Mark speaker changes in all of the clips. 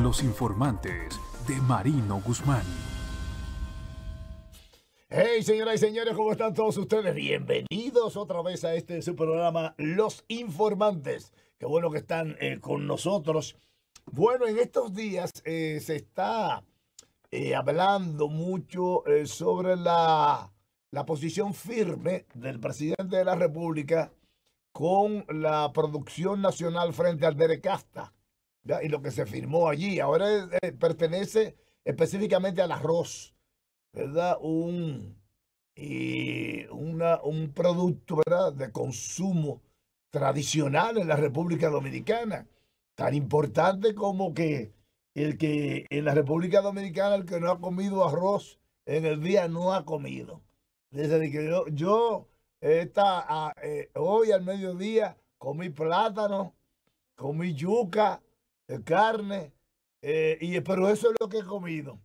Speaker 1: Los informantes de Marino Guzmán. Hey, señoras y señores, ¿cómo están todos ustedes? Bienvenidos otra vez a este su programa Los Informantes. Qué bueno que están eh, con nosotros. Bueno, en estos días eh, se está eh, hablando mucho sobre la, la posición firme del presidente de la República con la producción nacional frente al Derecasta y lo que se firmó allí. Ahora eh, pertenece específicamente al arroz, ¿verdad? Un, y un producto ¿verdad? de consumo tradicional en la República Dominicana, tan importante como que el que en la República Dominicana el que no ha comido arroz en el día no ha comido. Desde que yo, yo ah, eh, hoy al mediodía comí plátano, comí yuca, eh, carne, eh, y, pero eso es lo que he comido.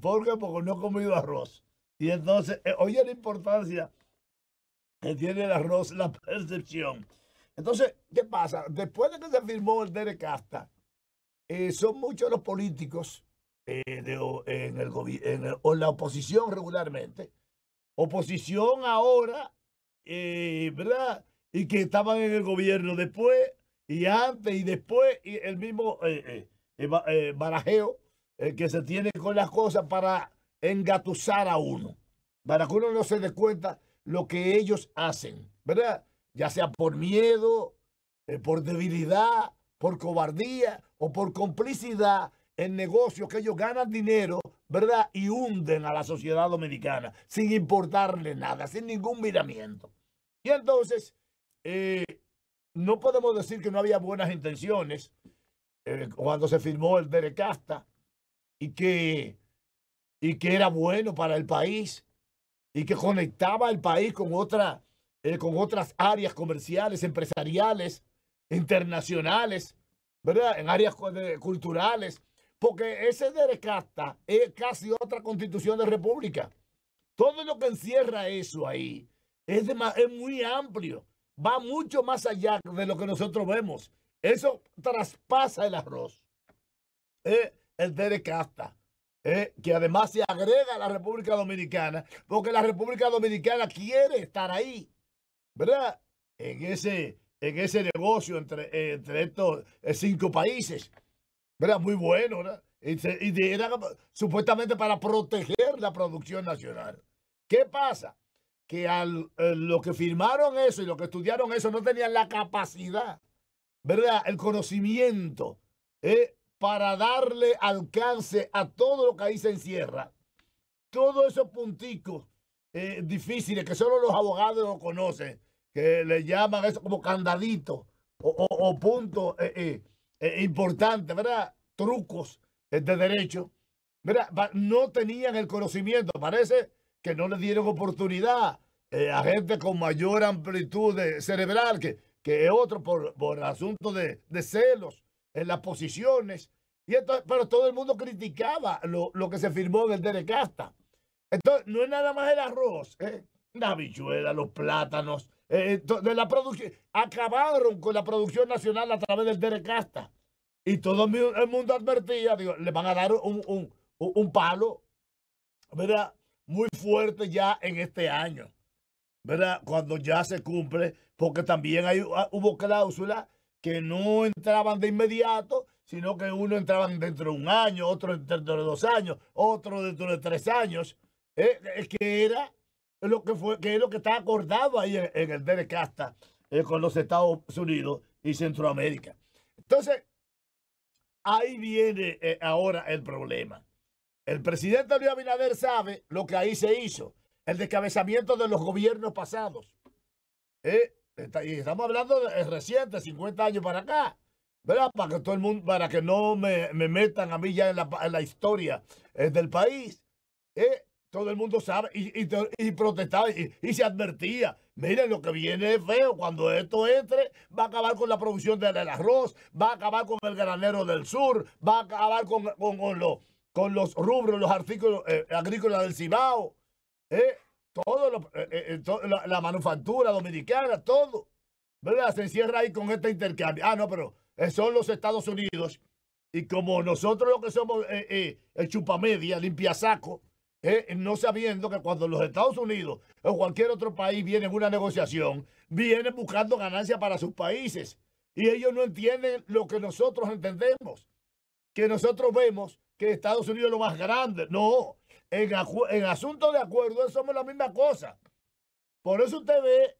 Speaker 1: ¿Por qué? Porque no he comido arroz. Y entonces, eh, oye la importancia que tiene el arroz, la percepción. Entonces, ¿qué pasa? Después de que se firmó el Derecasta, Casta, son muchos los políticos en, el en, en, la oposición regularmente, oposición ahora, ¿verdad? Y que estaban en el gobierno. Después y antes y después el mismo eh, eh, eh, barajeo que se tiene con las cosas para engatusar a uno, para que uno no se dé cuenta lo que ellos hacen, ¿verdad? Ya sea por miedo, por debilidad, por cobardía o por complicidad en negocios que ellos ganan dinero, ¿verdad? Y hunden a la sociedad dominicana sin importarle nada, sin ningún miramiento. Y entonces, no podemos decir que no había buenas intenciones eh, cuando se firmó el Derecasta y que, y que era bueno para el país y que conectaba el país con, otra, eh, con otras áreas comerciales, empresariales, internacionales, ¿verdad? En áreas culturales, porque ese Derecasta es casi otra constitución de república. Todo lo que encierra eso ahí es, es muy amplio va mucho más allá de lo que nosotros vemos. Eso traspasa el arroz. Eh, el de casta. Eh, que además se agrega a la República Dominicana, porque la República Dominicana quiere estar ahí, ¿verdad? En ese, en ese negocio entre, entre estos eh, cinco países, ¿verdad? Muy bueno, ¿verdad? Y, y era supuestamente para proteger la producción nacional. ¿Qué pasa? que al, eh, los que firmaron eso y los que estudiaron eso no tenían la capacidad, ¿verdad? El conocimiento eh, para darle alcance a todo lo que ahí se encierra. Todos esos punticos eh, difíciles que solo los abogados lo conocen, que le llaman eso como candadito o, o, o puntos importantes, ¿verdad? Trucos de derecho. ¿verdad? No tenían el conocimiento. Parece que no le dieron oportunidad eh, a gente con mayor amplitud cerebral que, que otro por, por asunto de, de, celos en las posiciones. Y pero todo el mundo criticaba lo, lo que se firmó del el Derecasta. Entonces, no es nada más el arroz, eh, la habichuela, los plátanos. Eh, de la producción. Acabaron con la producción nacional a través del Derecasta. Y todo el mundo advertía, digo, le van a dar un, un, un palo. ¿Verdad? muy fuerte ya en este año, ¿verdad? Cuando ya se cumple, porque también hay, ah, hubo cláusulas que no entraban de inmediato, sino que uno entraban dentro de un año, otro dentro de dos años, otro dentro de tres años, eh, que era lo que fue, que es lo que está acordado ahí en, el Derecasta eh, con los Estados Unidos y Centroamérica. Entonces, ahí viene eh, ahora el problema. El presidente Luis Abinader sabe lo que ahí se hizo, el descabezamiento de los gobiernos pasados. ¿Eh? y estamos hablando de, reciente, 50 años para acá. ¿Verdad? Para que todo el mundo, para que no me, metan a mí ya en la, historia eh, del país. ¿Eh? Todo el mundo sabe y, protestaba y, se advertía. Miren, lo que viene es feo. Cuando esto entre, va a acabar con la producción del, arroz, va a acabar con el granero del sur, va a acabar con, con, con los con los rubros, los artículos eh, agrícolas del Cibao, ¿eh? todo eh, eh, la, manufactura dominicana, todo. ¿Verdad? Se encierra ahí con este intercambio. Ah, no, pero son los Estados Unidos. Y como nosotros lo que somos el chupamedia, limpiasaco, no sabiendo que cuando los Estados Unidos o cualquier otro país viene en una negociación, viene buscando ganancias para sus países. Y ellos no entienden lo que nosotros entendemos. Que nosotros vemos que Estados Unidos es lo más grande. No, en, asuntos asunto de acuerdo somos la misma cosa. Por eso usted ve,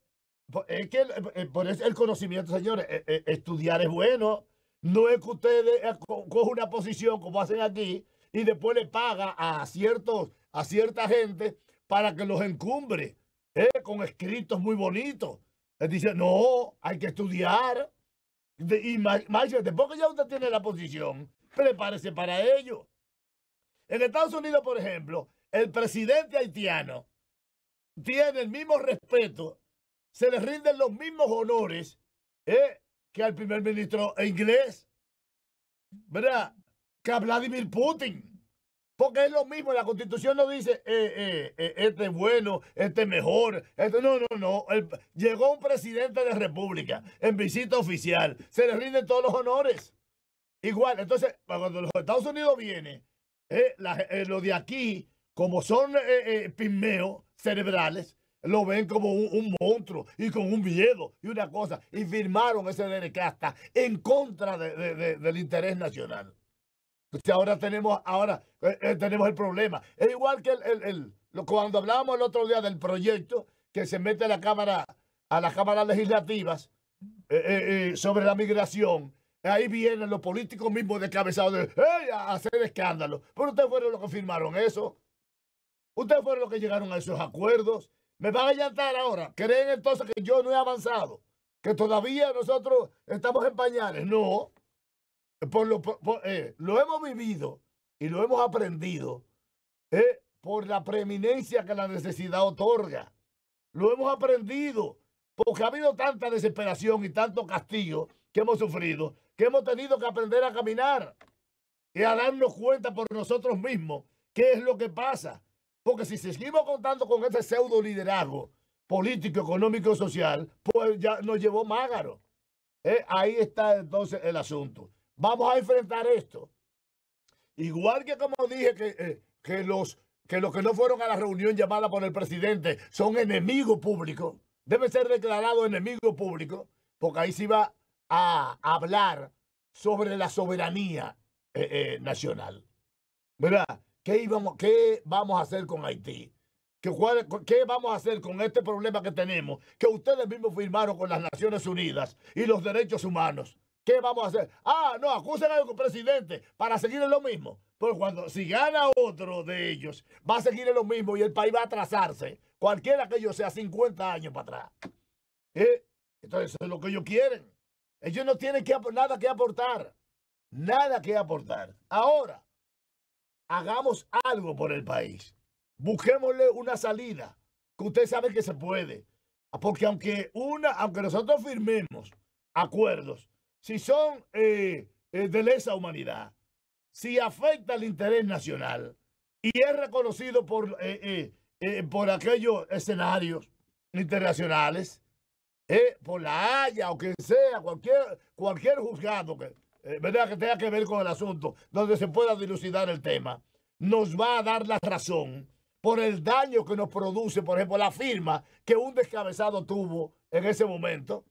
Speaker 1: es que eh, por el conocimiento, señores, eh, eh, estudiar es bueno. No es que ustedes coge una posición como hacen aquí y después le paga a ciertos, a cierta gente para que los encumbre con escritos muy bonitos. Él dice, no, hay que estudiar. De, y más, después que ya usted tiene la posición, prepárese para ello. En Estados Unidos, por ejemplo, el presidente haitiano tiene el mismo respeto, se le rinden los mismos honores eh, que al primer ministro inglés, ¿verdad? Que a Vladimir Putin. Porque es lo mismo, la constitución no dice, eh, eh, este es bueno, este es mejor. Este... No, no, no. Llegó un presidente de república en visita oficial. Se le rinden todos los honores. Igual, entonces, cuando los Estados Unidos vienen, eh, eh, los de aquí, como son eh, eh cerebrales, lo ven como un, monstruo y con un miedo y una cosa. Y firmaron ese hasta en contra del interés nacional. Entonces ahora tenemos, ahora, tenemos el problema. Es igual que cuando hablábamos el otro día del proyecto que se mete la Cámara, a las cámaras legislativas sobre la migración Ahí vienen los políticos mismos descabezados de, hacer escándalo. Pero ustedes fueron los que firmaron eso. Ustedes fueron los que llegaron a esos acuerdos. ¿Me van a llantar ahora? ¿Creen entonces que yo no he avanzado? ¿Que todavía nosotros estamos en pañales? No. Por lo, eh, lo hemos vivido y lo hemos aprendido eh, por la preeminencia que la necesidad otorga. Lo hemos aprendido porque ha habido tanta desesperación y tanto castigo que hemos sufrido que hemos tenido que aprender a caminar y a darnos cuenta por nosotros mismos qué es lo que pasa. Porque si seguimos contando con ese pseudo liderazgo político, económico y social, pues ya nos llevó Mágaro. Eh, ahí está entonces el asunto. Vamos a enfrentar esto. Igual que como dije eh, que, los, que los que no fueron a la reunión llamada por el presidente son enemigos públicos, Debe ser declarado enemigo público porque ahí sí va a hablar sobre la soberanía eh, eh, nacional. ¿Verdad? ¿Qué, vamos a hacer con Haití? ¿Qué, vamos a hacer con este problema que tenemos? Que ustedes mismos firmaron con las Naciones Unidas y los derechos humanos. ¿Qué vamos a hacer? Ah, no, acusen al presidente para seguir en lo mismo. Pero cuando, si gana otro de ellos, va a seguir en lo mismo y el país va a atrasarse. Cualquiera que ellos sea 50 años para atrás. ¿Eh? Entonces, eso es lo que ellos quieren. Ellos no tienen nada que aportar. Nada que aportar. Ahora, hagamos algo por el país. Busquémosle una salida que usted sabe que se puede. Ah, porque aunque, una, aunque nosotros firmemos acuerdos, si son eh, eh, de lesa humanidad, si afecta al interés nacional y es reconocido por, eh, por aquellos escenarios internacionales, eh, por la Haya o quien sea, cualquier, cualquier juzgado eh, que, tenga que ver con el asunto, donde se pueda dilucidar el tema, nos va a dar la razón por el daño que nos produce, por ejemplo, la firma que un descabezado tuvo en ese momento,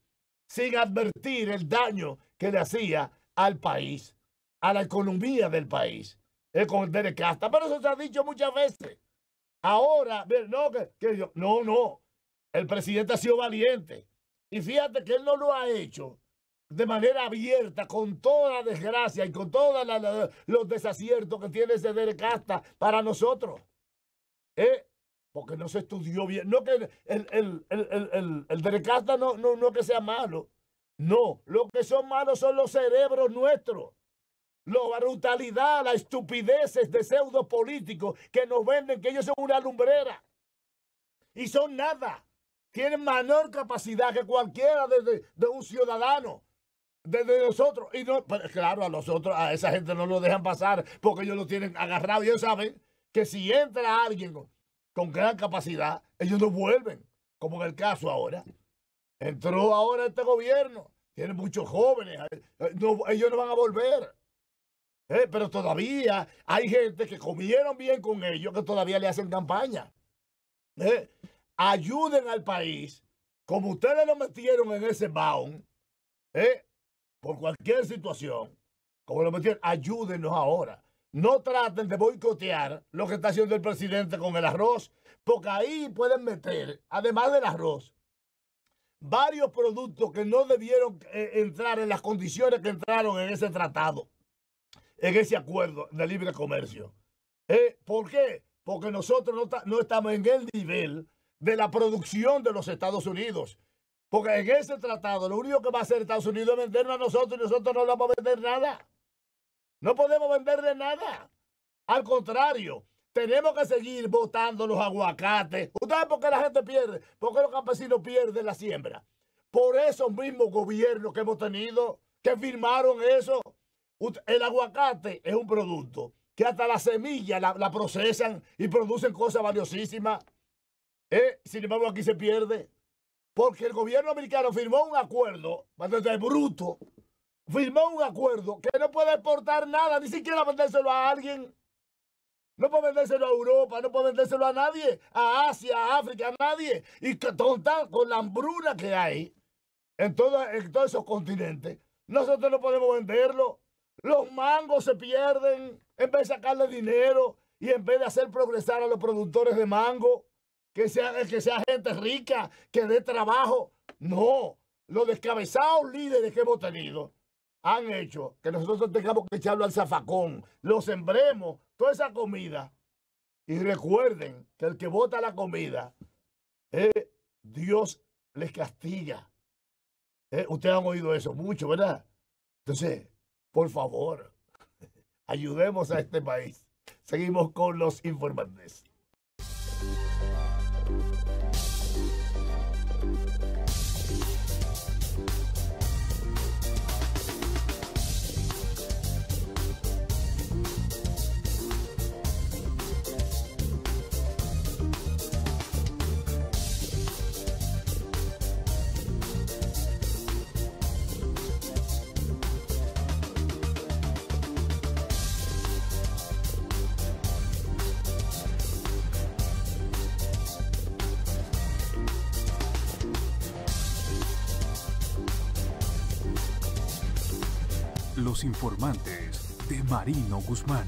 Speaker 1: sin advertir el daño que le hacía al país, a la economía del país, eh, con el Casta. Pero eso se ha dicho muchas veces. Ahora, no, que, no, no, el presidente ha sido valiente. Y fíjate que él no lo ha hecho de manera abierta, con toda la desgracia y con todos los desaciertos que tiene ese Derecasta para nosotros. ¿Eh? Porque no se estudió bien. No que el, el, Casta no, no, no que sea malo. No, lo que son malos son los cerebros nuestros. La brutalidad, las estupideces de pseudo políticos que nos venden que ellos son una lumbrera. Y son nada tienen menor capacidad que cualquiera de, un ciudadano. Desde nosotros, y no, claro, a nosotros, a esa gente no lo dejan pasar porque ellos lo tienen agarrado. Y ellos saben que si entra alguien con, gran capacidad, ellos no vuelven, como en el caso ahora. Entró ahora este gobierno, tiene muchos jóvenes, eh, eh, ellos no van a volver. Eh, pero todavía hay gente que comieron bien con ellos que todavía le hacen campaña. Eh, ayuden al país, como ustedes lo metieron en ese bound, ¿eh? por cualquier situación, como lo metieron, ayúdenos ahora. No traten de boicotear lo que está haciendo el presidente con el arroz, porque ahí pueden meter, además del arroz, varios productos que no debieron eh, entrar en las condiciones que entraron en ese tratado, en ese acuerdo de libre comercio. ¿eh? ¿Por qué? Porque nosotros no, no estamos en el nivel de la producción de los Estados Unidos. Porque en ese tratado lo único que va a hacer Estados Unidos es vendernos a nosotros y nosotros no vamos a vender nada. No podemos venderle nada. Al contrario, tenemos que seguir botando los aguacates. ¿Ustedes por qué la gente pierde? ¿Por qué los campesinos pierden la siembra? Por esos mismos gobiernos que hemos tenido, que firmaron eso. El aguacate es un producto que hasta la semilla la procesan y producen cosas valiosísimas. Eh, sin embargo, aquí se pierde. Porque el gobierno americano firmó un acuerdo, bastante bruto, firmó un acuerdo que no puede exportar nada, ni siquiera vendérselo a alguien. No puede vendérselo a Europa, no puede vendérselo a nadie, a Asia, a África, a nadie. Y que tonta con la hambruna que hay en, en todos esos continentes, nosotros no podemos venderlo. Los mangos se pierden en vez de sacarle dinero y en vez de hacer progresar a los productores de mango que sea, que sea gente rica, que dé trabajo. No, los descabezados líderes que hemos tenido han hecho que nosotros tengamos que echarlo al zafacón, lo sembremos, toda esa comida. Y recuerden que el que bota la comida, eh, Dios les castiga. Eh, ustedes han oído eso mucho, ¿verdad? Entonces, por favor, ayudemos a este país. Seguimos con los informantes. informantes de Marino Guzmán.